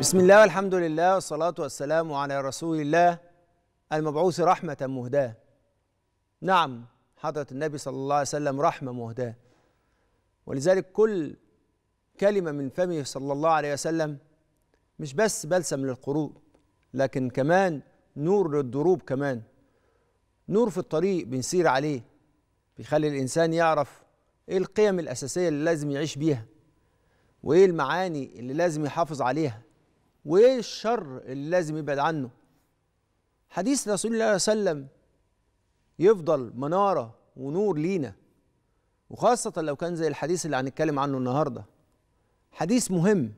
بسم الله والحمد لله والصلاة والسلام على رسول الله المبعوث رحمة مهداة نعم حضرة النبي صلى الله عليه وسلم رحمة مهداة ولذلك كل كلمة من فمه صلى الله عليه وسلم مش بس بلسم للقروب لكن كمان نور للدروب كمان نور في الطريق بنسير عليه بيخلي الإنسان يعرف إيه القيم الأساسية اللي لازم يعيش بيها وإيه المعاني اللي لازم يحافظ عليها وايه الشر اللي لازم يبعد عنه حديث رسول الله صلى الله عليه وسلم يفضل مناره ونور لينا وخاصة لو كان زي الحديث اللي هنتكلم عنه النهاردة حديث مهم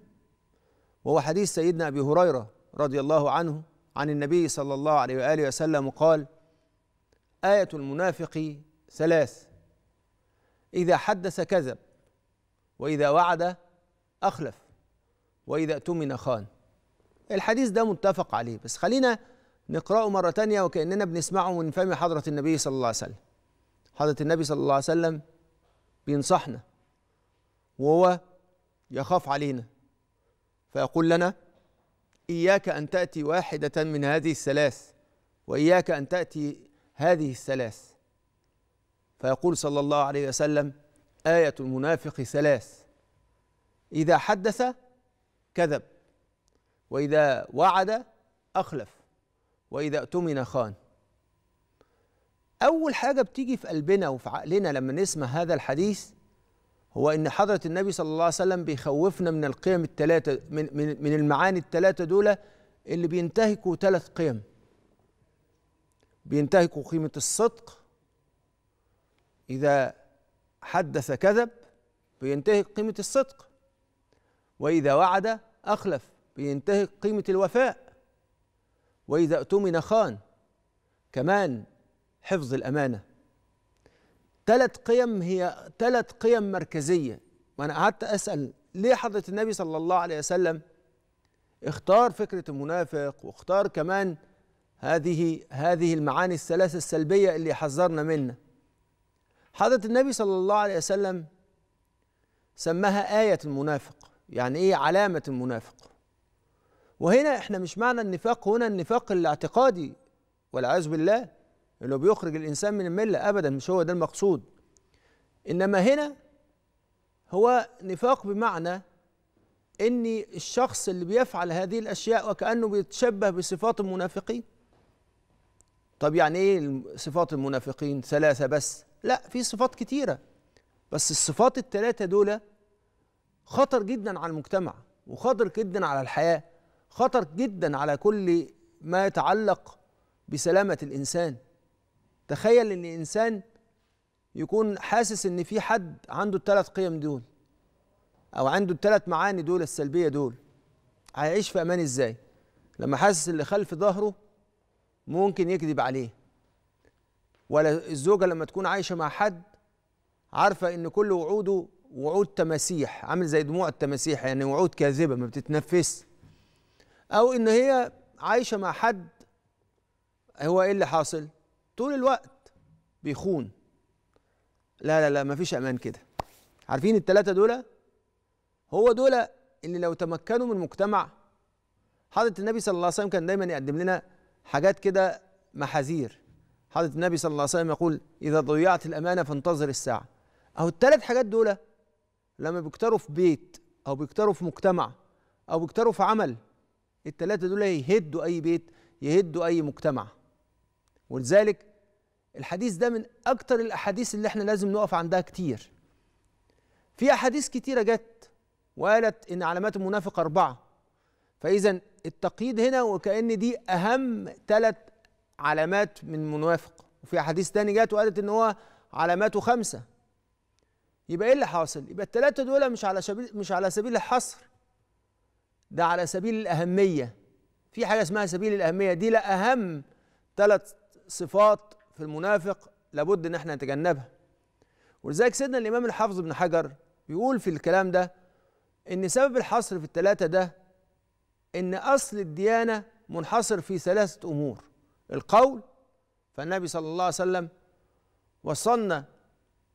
وهو حديث سيدنا أبي هريرة رضي الله عنه عن النبي صلى الله عليه وآله وسلم قال آية المنافق ثلاث إذا حدث كذب وإذا وعد أخلف وإذا اؤتمن خان الحديث ده متفق عليه بس خلينا نقرأه مرة تانية وكأننا بنسمعه من فم حضرة النبي صلى الله عليه وسلم حضرة النبي صلى الله عليه وسلم بينصحنا وهو يخاف علينا فيقول لنا إياك أن تأتي واحدة من هذه الثلاث وإياك أن تأتي هذه الثلاث فيقول صلى الله عليه وسلم آية المنافق ثلاث إذا حدث كذب وإذا وعد أخلف وإذا اؤتمن خان أول حاجة بتيجي في قلبنا وفي عقلنا لما نسمع هذا الحديث هو إن حضرة النبي صلى الله عليه وسلم بيخوفنا من القيم الثلاثة من, من, من المعاني الثلاثة دول اللي بينتهكوا ثلاث قيم بينتهكوا قيمة الصدق إذا حدث كذب بينتهك قيمة الصدق وإذا وعد أخلف بينتهك قيمة الوفاء وإذا اؤتمن خان كمان حفظ الأمانة ثلاث قيم هي ثلاث قيم مركزية وأنا قعدت أسأل ليه حضرة النبي صلى الله عليه وسلم اختار فكرة المنافق واختار كمان هذه هذه المعاني الثلاثة السلبية اللي حذرنا منها حضرة النبي صلى الله عليه وسلم سماها آية المنافق يعني إيه علامة المنافق وهنا احنا مش معنى النفاق هنا النفاق الاعتقادي والعياذ بالله اللي بيخرج الانسان من المله ابدا مش هو ده المقصود انما هنا هو نفاق بمعنى ان الشخص اللي بيفعل هذه الاشياء وكانه بيتشبه بصفات المنافقين طب يعني ايه صفات المنافقين ثلاثه بس لا في صفات كتيره بس الصفات الثلاثه دول خطر جدا على المجتمع وخطر جدا على الحياه خطر جدا على كل ما يتعلق بسلامة الإنسان تخيل إن إنسان يكون حاسس إن في حد عنده الثلاث قيم دول أو عنده الثلاث معاني دول السلبية دول هيعيش في أمان إزاي؟ لما حاسس اللي خلف ظهره ممكن يكذب عليه ولا الزوجة لما تكون عايشة مع حد عارفة إن كل وعوده وعود تماسيح عامل زي دموع التماسيح يعني وعود كاذبة ما بتتنفسش او ان هي عايشه مع حد هو ايه اللي حاصل طول الوقت بيخون لا لا لا مفيش امان كده عارفين التلاتة دول هو دول اللي لو تمكنوا من مجتمع حضرة النبي صلى الله عليه وسلم كان دايما يقدم لنا حاجات كده محاذير حضرة النبي صلى الله عليه وسلم يقول إذا ضيعت الأمانة فانتظر الساعة أهو التلات حاجات دول لما بيكتروا في بيت أو بيكتروا في مجتمع أو بيكتروا في عمل الثلاثه دول يهدوا اي بيت يهدوا اي مجتمع ولذلك الحديث ده من اكتر الاحاديث اللي احنا لازم نقف عندها كتير في احاديث كتيره جت وقالت ان علامات المنافق اربعه فاذا التقييد هنا وكأن دي أهم ثلاث علامات من منافق وفي أحاديث تاني جت وقالت إن هو علاماته خمسة يبقى إيه اللي حاصل؟ يبقى الثلاثة دول مش على سبيل مش على سبيل الحصر ده على سبيل الأهمية في حاجة اسمها سبيل الأهمية دي لا أهم ثلاث صفات في المنافق لابد إن احنا نتجنبها ولذلك سيدنا الإمام الحافظ بن حجر بيقول في الكلام ده إن سبب الحصر في الثلاثة ده إن أصل الديانة منحصر في ثلاثة أمور القول فالنبي صلى الله عليه وسلم وصلنا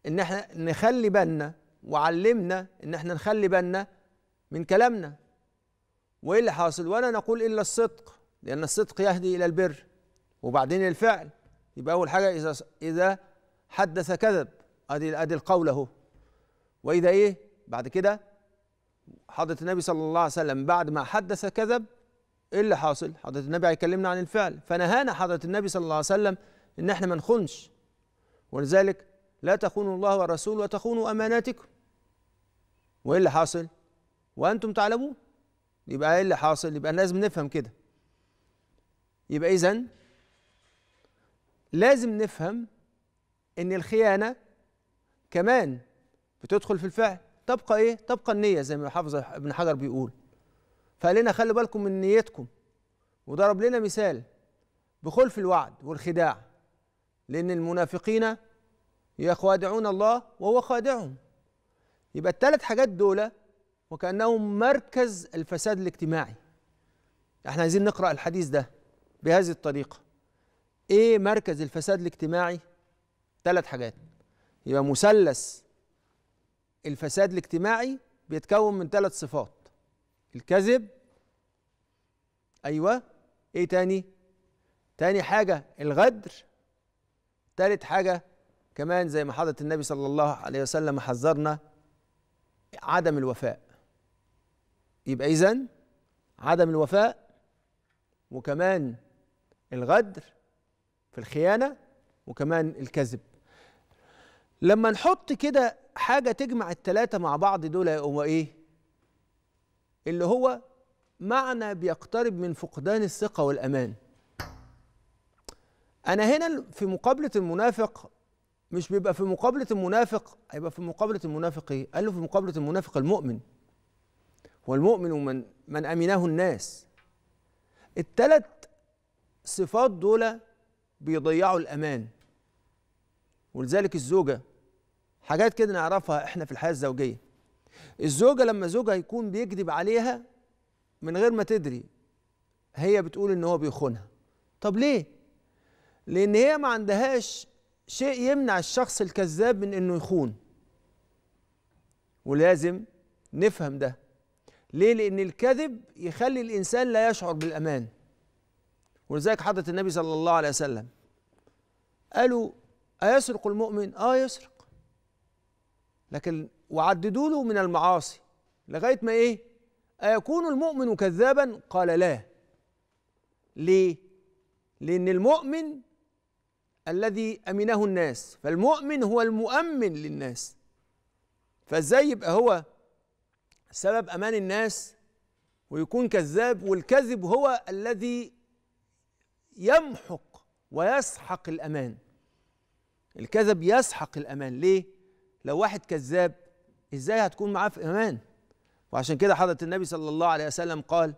إن احنا نخلي بالنا وعلمنا إن احنا نخلي بالنا من كلامنا وايه اللي حاصل ولا نقول الا الصدق لان الصدق يهدي الى البر وبعدين الفعل يبقى اول حاجه اذا اذا حدث كذب ادي ادي القول اهو واذا ايه بعد كده حضرة النبي صلى الله عليه وسلم بعد ما حدث كذب ايه اللي حاصل حضرة النبي هيكلمنا عن الفعل فنهانا حضرة النبي صلى الله عليه وسلم ان احنا ما نخونش ولذلك لا تخونوا الله والرسول وتخونوا اماناتكم وايه اللي حاصل وانتم تعلمون يبقى ايه اللي حاصل يبقى لازم نفهم كده يبقى اذا لازم نفهم ان الخيانه كمان بتدخل في الفعل تبقى ايه تبقى النيه زي ما حافظ ابن حجر بيقول فقال لنا خلوا بالكم من نيتكم وضرب لنا مثال بخلف الوعد والخداع لأن المنافقين يخادعون الله وهو خادعهم يبقى الثلاث حاجات دول وكأنه مركز الفساد الاجتماعي احنا عايزين نقرأ الحديث ده بهذه الطريقة ايه مركز الفساد الاجتماعي ثلاث حاجات يبقى مثلث الفساد الاجتماعي بيتكون من ثلاث صفات الكذب ايوه ايه تاني تاني حاجه الغدر تالت حاجه كمان زي ما حضرة النبي صلى الله عليه وسلم حذرنا عدم الوفاء يبقى إذا عدم الوفاء وكمان الغدر في الخيانة وكمان الكذب لما نحط كده حاجة تجمع التلاتة مع بعض دول هو إيه؟ اللي هو معنى بيقترب من فقدان الثقة والأمان أنا هنا في مقابلة المنافق مش بيبقى في مقابلة المنافق هيبقى في مقابلة المنافق إيه؟ قال له في مقابلة المنافق المؤمن والمؤمن من من امنه الناس التلات صفات دول بيضيعوا الامان ولذلك الزوجه حاجات كده نعرفها احنا في الحياه الزوجيه الزوجه لما زوجها يكون بيكذب عليها من غير ما تدري هي بتقول ان هو بيخونها طب ليه لان هي ما عندهاش شيء يمنع الشخص الكذاب من انه يخون ولازم نفهم ده ليه لان الكذب يخلي الانسان لا يشعر بالامان ولذلك حضرة النبي صلى الله عليه وسلم قالوا أيسرق المؤمن؟ آه يسرق لكن وعددوا له من المعاصي لغاية ما إيه؟ أيكون المؤمن كذابا؟ قال لا ليه؟ لأن المؤمن الذي أمنه الناس فالمؤمن هو المؤمن للناس فازاي يبقى هو سبب امان الناس ويكون كذاب والكذب هو الذي يمحق ويسحق الامان الكذب يسحق الامان ليه لو واحد كذاب ازاي هتكون معاه في امان وعشان كده حضره النبي صلى الله عليه وسلم قال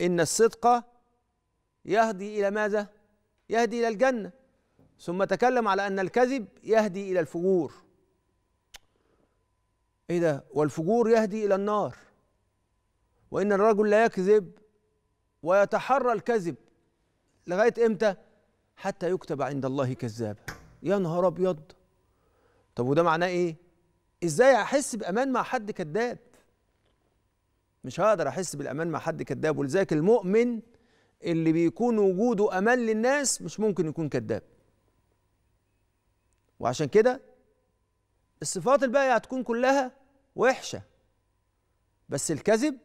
ان الصدق يهدي الى ماذا يهدي الى الجنه ثم تكلم على ان الكذب يهدي الى الفجور ايه ده والفجور يهدي الى النار وان الرجل لا يكذب ويتحرى الكذب لغايه امتى حتى يكتب عند الله كذابا يا نهار ابيض طب وده معناه ايه ازاي احس بامان مع حد كذاب مش هقدر احس بالامان مع حد كذاب ولذلك المؤمن اللي بيكون وجوده امان للناس مش ممكن يكون كذاب وعشان كده الصفات الباقية هتكون كلها وحشة بس الكذب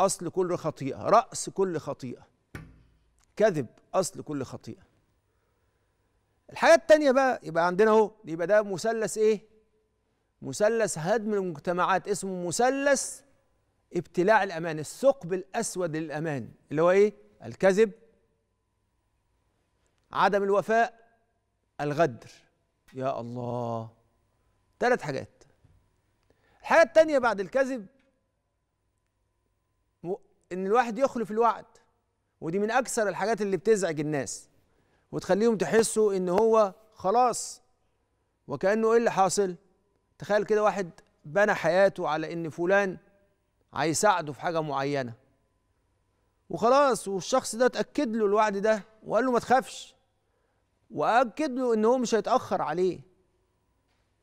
أصل كل خطيئة رأس كل خطيئة كذب أصل كل خطيئة الحاجة التانية بقى يبقى عندنا اهو يبقى ده مثلث ايه؟ مثلث هدم المجتمعات اسمه مثلث ابتلاع الأمان الثقب الأسود للأمان اللي هو ايه؟ الكذب عدم الوفاء الغدر يا الله ثلاث حاجات الحاجة التانية بعد الكذب ان الواحد يخلف الوعد ودي من اكثر الحاجات اللي بتزعج الناس وتخليهم تحسوا ان هو خلاص وكانه ايه اللي حاصل تخيل كده واحد بنى حياته على ان فلان هيساعده في حاجه معينه وخلاص والشخص ده اتاكد له الوعد ده وقال له ما تخافش واكد له ان هو مش هيتاخر عليه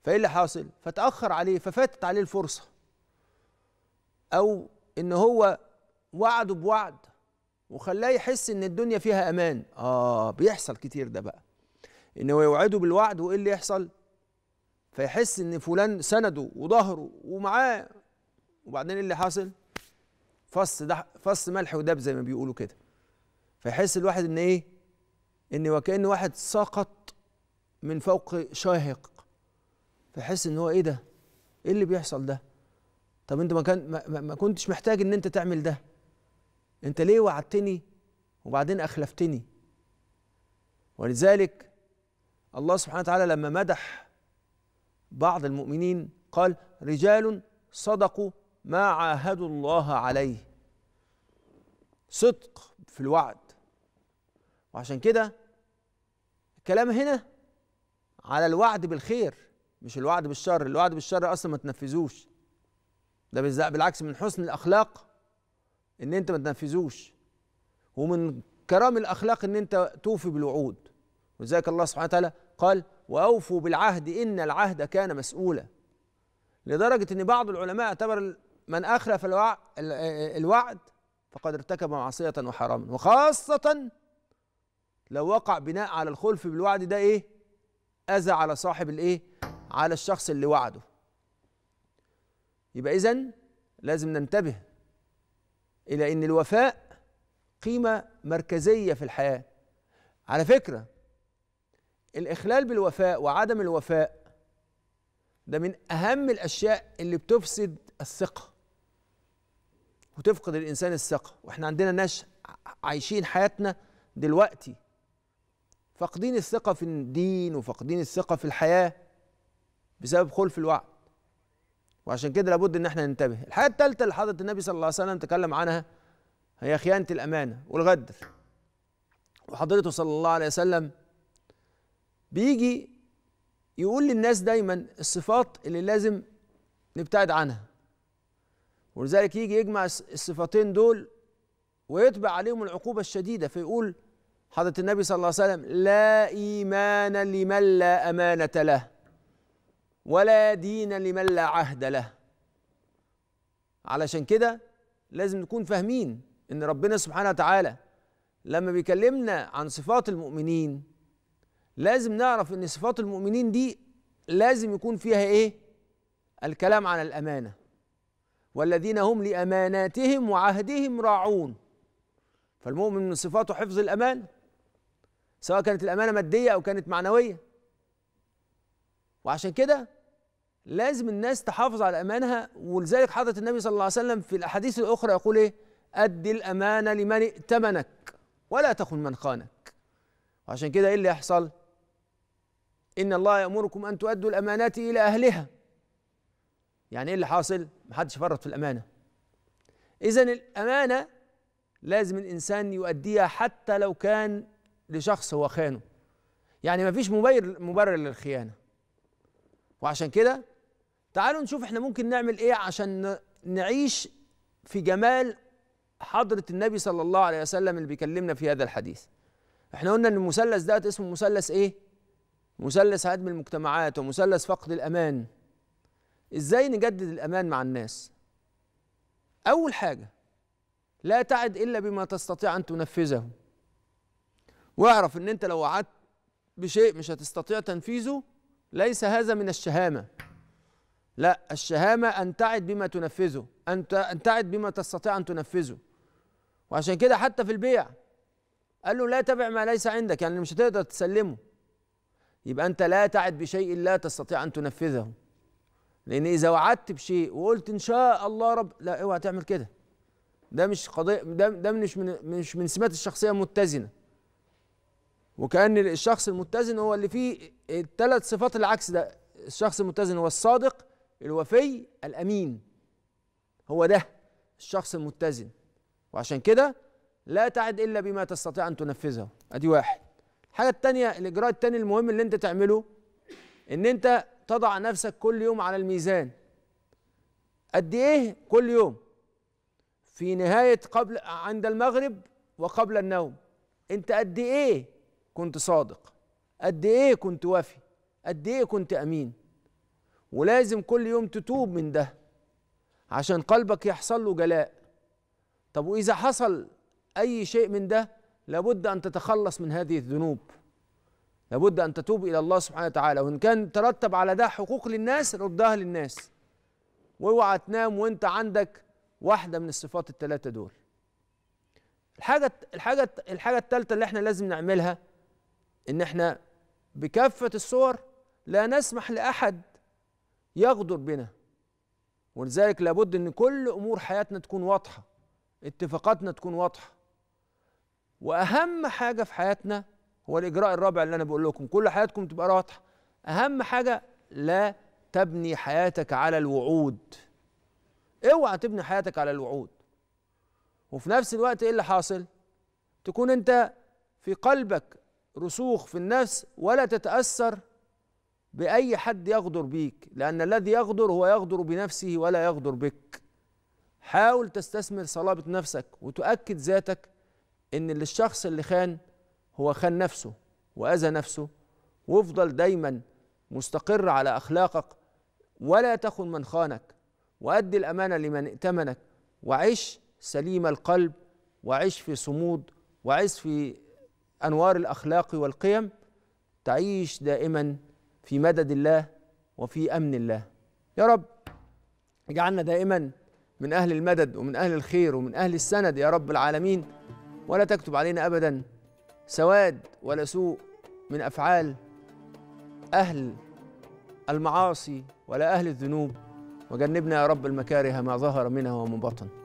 فايه اللي حاصل فتاخر عليه ففاتت عليه الفرصه او ان هو وعده بوعد وخلاه يحس ان الدنيا فيها امان اه بيحصل كتير ده بقى ان هو يوعده بالوعد وايه اللي يحصل فيحس ان فلان سنده وظهره ومعاه وبعدين ايه اللي حاصل فص ده فص ملح ودب زي ما بيقولوا كده فيحس الواحد ان ايه ان وكان واحد سقط من فوق شاهق فحس ان هو ايه ده ايه اللي بيحصل ده طب انت ما كان ما, ما كنتش محتاج ان انت تعمل ده انت ليه وعدتني وبعدين اخلفتني ولذلك الله سبحانه وتعالى لما مدح بعض المؤمنين قال رجال صدقوا ما عاهدوا الله عليه صدق في الوعد وعشان كده الكلام هنا على الوعد بالخير مش الوعد بالشر الوعد بالشر اصلا ما تنفذوش ده بالعكس من حسن الاخلاق ان انت ما تنفذوش ومن كرام الاخلاق ان انت توفي بالوعود ولذلك الله سبحانه وتعالى قال واوفوا بالعهد ان العهد كان مسؤولا لدرجه ان بعض العلماء اعتبر من اخلف الوعد فقد ارتكب معصيه وحراما وخاصه لو وقع بناء على الخلف بالوعد ده ايه اذى على صاحب الايه على الشخص اللي وعده يبقى اذا لازم ننتبه الى ان الوفاء قيمه مركزيه في الحياه على فكره الاخلال بالوفاء وعدم الوفاء ده من اهم الاشياء اللي بتفسد الثقه وتفقد الانسان الثقه واحنا عندنا ناس عايشين حياتنا دلوقتي فاقدين الثقة في الدين وفاقدين الثقة في الحياة بسبب خلف الوعد وعشان كده لابد ان احنا ننتبه الحاجة الثالثة اللي حضرة النبي صلى الله عليه وسلم تكلم عنها هي خيانة الأمانة والغدر وحضرته صلى الله عليه وسلم بيجي يقول للناس دايما الصفات اللي لازم نبتعد عنها ولذلك يجي يجمع الصفتين دول ويتبع عليهم العقوبة الشديدة فيقول حضرة النبي صلى الله عليه وسلم لا إيمان لمن لا أمانة له ولا دين لمن لا عهد له علشان كده لازم نكون فاهمين ان ربنا سبحانه وتعالى لما بيكلمنا عن صفات المؤمنين لازم نعرف ان صفات المؤمنين دي لازم يكون فيها ايه الكلام عن الامانه والذين هم لاماناتهم وعهدهم راعون فالمؤمن من صفاته حفظ الامانه سواء كانت الامانه ماديه او كانت معنويه وعشان كده لازم الناس تحافظ على امانها ولذلك حضره النبي صلى الله عليه وسلم في الاحاديث الاخرى يقول ايه ادي الامانه لمن ائتمنك ولا تخن من خانك وعشان كده ايه اللي يحصل ان الله يامركم ان تؤدوا الامانات الى اهلها يعني ايه اللي حاصل محدش فرط في الامانه اذا الامانه لازم الانسان يؤديها حتى لو كان لشخص هو خانه يعني مفيش مبرر مبرر للخيانه وعشان كده تعالوا نشوف احنا ممكن نعمل ايه عشان نعيش في جمال حضرة النبي صلى الله عليه وسلم اللي بيكلمنا في هذا الحديث احنا قلنا ان المثلث ده اسمه مثلث ايه مثلث هدم المجتمعات ومثلث فقد الامان ازاي نجدد الامان مع الناس اول حاجه لا تعد الا بما تستطيع ان تنفذه واعرف ان انت لو وعدت بشيء مش هتستطيع تنفيذه ليس هذا من الشهامه لا الشهامه ان تعد بما تنفذه ان ان تعد بما تستطيع ان تنفذه وعشان كده حتى في البيع قال له لا تبع ما ليس عندك يعني مش هتقدر تسلمه يبقى انت لا تعد بشيء لا تستطيع ان تنفذه لان اذا وعدت بشيء وقلت ان شاء الله رب لا اوعى تعمل كده ده مش قضيه ده, ده مش من مش من سمات الشخصيه المتزنه وكأن الشخص المتزن هو اللي فيه الثلاث صفات العكس ده الشخص المتزن هو الصادق الوفي الأمين هو ده الشخص المتزن وعشان كده لا تعد إلا بما تستطيع أن تنفذه أدي واحد الحاجة التانية الإجراء التاني المهم اللي أنت تعمله إن أنت تضع نفسك كل يوم على الميزان قد إيه كل يوم في نهاية قبل عند المغرب وقبل النوم أنت قد إيه كنت صادق قد ايه كنت وفي قد ايه كنت امين ولازم كل يوم تتوب من ده عشان قلبك يحصل له جلاء طب واذا حصل اي شيء من ده لابد ان تتخلص من هذه الذنوب لابد ان تتوب الى الله سبحانه وتعالى وان كان ترتب على ده حقوق للناس ردها للناس واوعى تنام وانت عندك واحده من الصفات الثلاثه دول الحاجه الحاجه الحاجه الثالثه اللي احنا لازم نعملها ان احنا بكافه الصور لا نسمح لاحد يغدر بنا ولذلك لابد ان كل امور حياتنا تكون واضحه اتفاقاتنا تكون واضحه واهم حاجه في حياتنا هو الاجراء الرابع اللي انا بقول لكم كل حياتكم تبقى واضحه اهم حاجه لا تبني حياتك على الوعود اوعى تبني حياتك على الوعود وفي نفس الوقت ايه اللي حاصل تكون انت في قلبك رسوخ في النفس ولا تتأثر بأي حد يغدر بيك لأن الذي يغدر هو يغدر بنفسه ولا يغدر بك حاول تستثمر صلابة نفسك وتؤكد ذاتك إن الشخص اللي خان هو خان نفسه وأذى نفسه وافضل دايما مستقر على أخلاقك ولا تخن من خانك وأدي الأمانة لمن ائتمنك وعش سليم القلب وعش في صمود وعش في انوار الاخلاق والقيم تعيش دائما في مدد الله وفي امن الله يا رب اجعلنا دائما من اهل المدد ومن اهل الخير ومن اهل السند يا رب العالمين ولا تكتب علينا ابدا سواد ولا سوء من افعال اهل المعاصي ولا اهل الذنوب وجنبنا يا رب المكاره ما ظهر منها ومن بطن